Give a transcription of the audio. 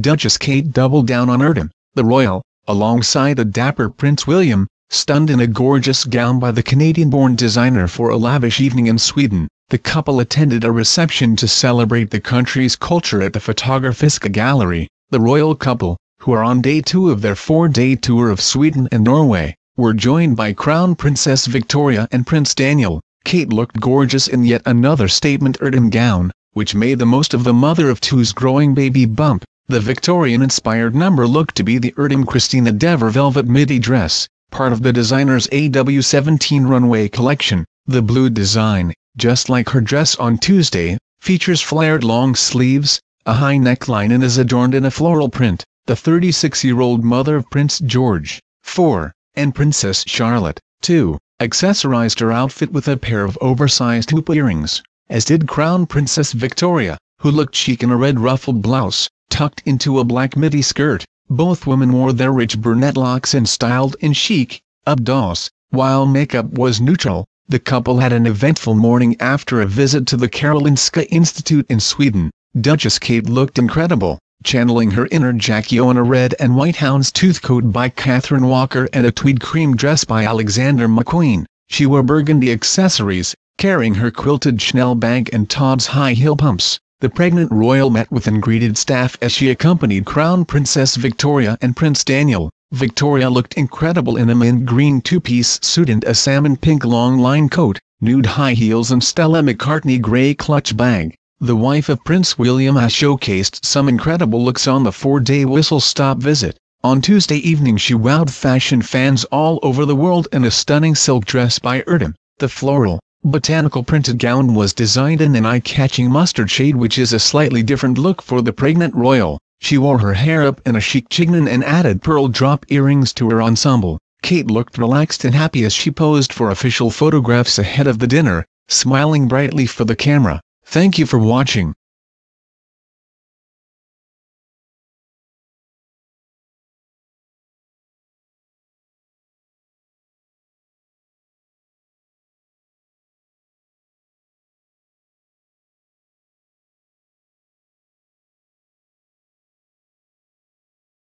Duchess Kate doubled down on Erdem, the royal, alongside a dapper Prince William, stunned in a gorgeous gown by the Canadian-born designer for a lavish evening in Sweden. The couple attended a reception to celebrate the country's culture at the Fotografiska Gallery. The royal couple, who are on day two of their four-day tour of Sweden and Norway, were joined by Crown Princess Victoria and Prince Daniel. Kate looked gorgeous in yet another statement Erdem gown, which made the most of the mother of two's growing baby bump. The Victorian-inspired number looked to be the Erdem Christina Dever velvet midi dress, part of the designer's AW17 runway collection. The blue design, just like her dress on Tuesday, features flared long sleeves, a high neckline and is adorned in a floral print. The 36-year-old mother of Prince George, 4, and Princess Charlotte, 2, accessorized her outfit with a pair of oversized hoop earrings, as did Crown Princess Victoria who looked chic in a red ruffled blouse, tucked into a black midi skirt. Both women wore their rich brunette locks and styled in chic, updos, dos, while makeup was neutral. The couple had an eventful morning after a visit to the Karolinska Institute in Sweden. Duchess Kate looked incredible, channeling her inner Jackie O in a red and white houndstooth coat by Catherine Walker and a tweed cream dress by Alexander McQueen. She wore burgundy accessories, carrying her quilted Chanel bag and Todd's high heel pumps the pregnant royal met with and greeted staff as she accompanied Crown Princess Victoria and Prince Daniel. Victoria looked incredible in a mint green two-piece suit and a salmon pink long-line coat, nude high heels and Stella McCartney grey clutch bag. The wife of Prince William has showcased some incredible looks on the four-day whistle-stop visit. On Tuesday evening she wowed fashion fans all over the world in a stunning silk dress by Erdem, the floral, Botanical printed gown was designed in an eye-catching mustard shade which is a slightly different look for the pregnant royal. She wore her hair up in a chic chignon and added pearl drop earrings to her ensemble. Kate looked relaxed and happy as she posed for official photographs ahead of the dinner, smiling brightly for the camera. Thank you for watching.